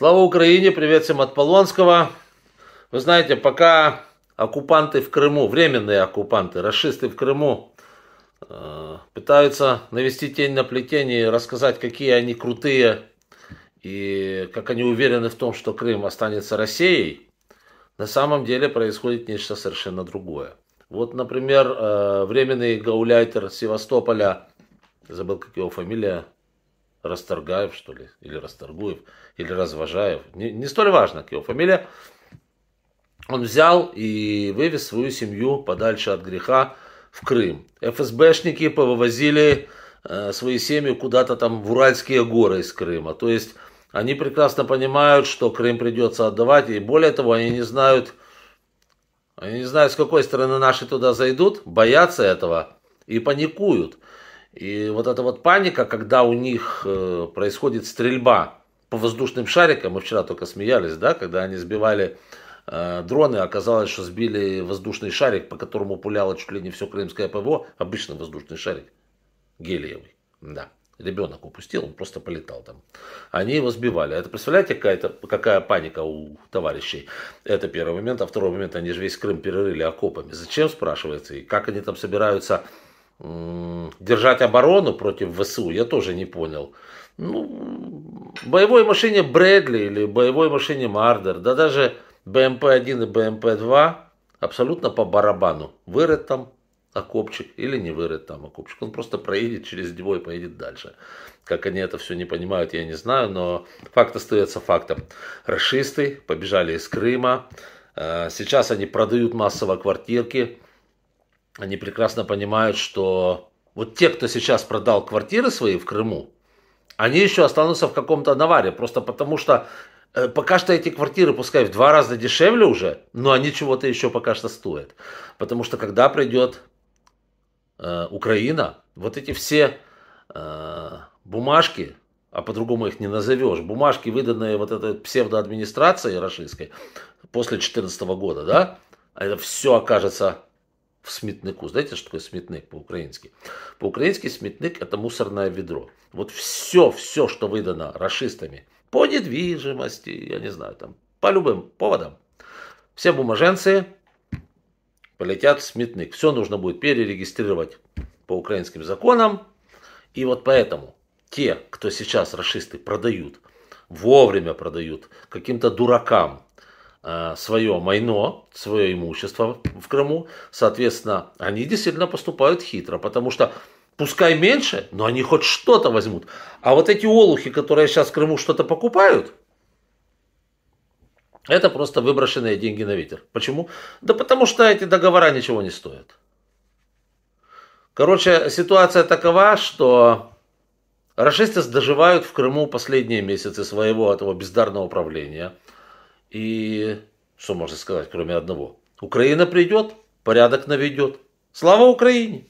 Слава Украине, привет всем от Полонского. Вы знаете, пока оккупанты в Крыму, временные оккупанты, расисты в Крыму, э, пытаются навести тень на плетение и рассказать, какие они крутые и как они уверены в том, что Крым останется Россией, на самом деле происходит нечто совершенно другое. Вот, например, э, временный гауляйтер Севастополя, забыл, как его фамилия, Расторгаев, что ли, или Расторгуев, или Развожаев, не, не столь важно, как его фамилия, он взял и вывез свою семью подальше от греха в Крым. ФСБшники повозили э, свои семьи куда-то там в Уральские горы из Крыма. То есть они прекрасно понимают, что Крым придется отдавать, и более того, они не знают, они не знают, с какой стороны наши туда зайдут, боятся этого и паникуют. И вот эта вот паника, когда у них э, происходит стрельба по воздушным шарикам, мы вчера только смеялись, да, когда они сбивали э, дроны, а оказалось, что сбили воздушный шарик, по которому пуляло чуть ли не все крымское ПВО, обычный воздушный шарик, гелиевый, да. Ребенок упустил, он просто полетал там. Они его сбивали. Это представляете, какая, какая паника у товарищей? Это первый момент. А второй момент, они же весь Крым перерыли окопами. Зачем, спрашивается, и как они там собираются держать оборону против ВСУ, я тоже не понял. Ну, боевой машине Брэдли или боевой машине Мардер, да даже БМП-1 и БМП-2 абсолютно по барабану. Вырыт там окопчик или не вырыт там окопчик. Он просто проедет через него и поедет дальше. Как они это все не понимают, я не знаю, но факт остается фактом. Расисты побежали из Крыма. Э, сейчас они продают массово квартирки они прекрасно понимают, что вот те, кто сейчас продал квартиры свои в Крыму, они еще останутся в каком-то наваре, просто потому что э, пока что эти квартиры, пускай в два раза дешевле уже, но они чего-то еще пока что стоят. Потому что когда придет э, Украина, вот эти все э, бумажки, а по-другому их не назовешь, бумажки, выданные вот этой псевдоадминистрацией российской после 2014 года, да, это все окажется сметнику. Знаете, что такое сметник по-украински? По-украински сметник – это мусорное ведро. Вот все, все, что выдано расистами по недвижимости, я не знаю, там, по любым поводам, все бумаженцы полетят в сметник. Все нужно будет перерегистрировать по украинским законам. И вот поэтому те, кто сейчас расисты продают, вовремя продают каким-то дуракам, Э, свое майно, свое имущество в Крыму, соответственно, они действительно поступают хитро, потому что пускай меньше, но они хоть что-то возьмут. А вот эти олухи, которые сейчас в Крыму что-то покупают, это просто выброшенные деньги на ветер. Почему? Да потому что эти договора ничего не стоят. Короче, ситуация такова, что расисты доживают в Крыму последние месяцы своего этого бездарного правления – и что можно сказать, кроме одного? Украина придет, порядок наведет. Слава Украине!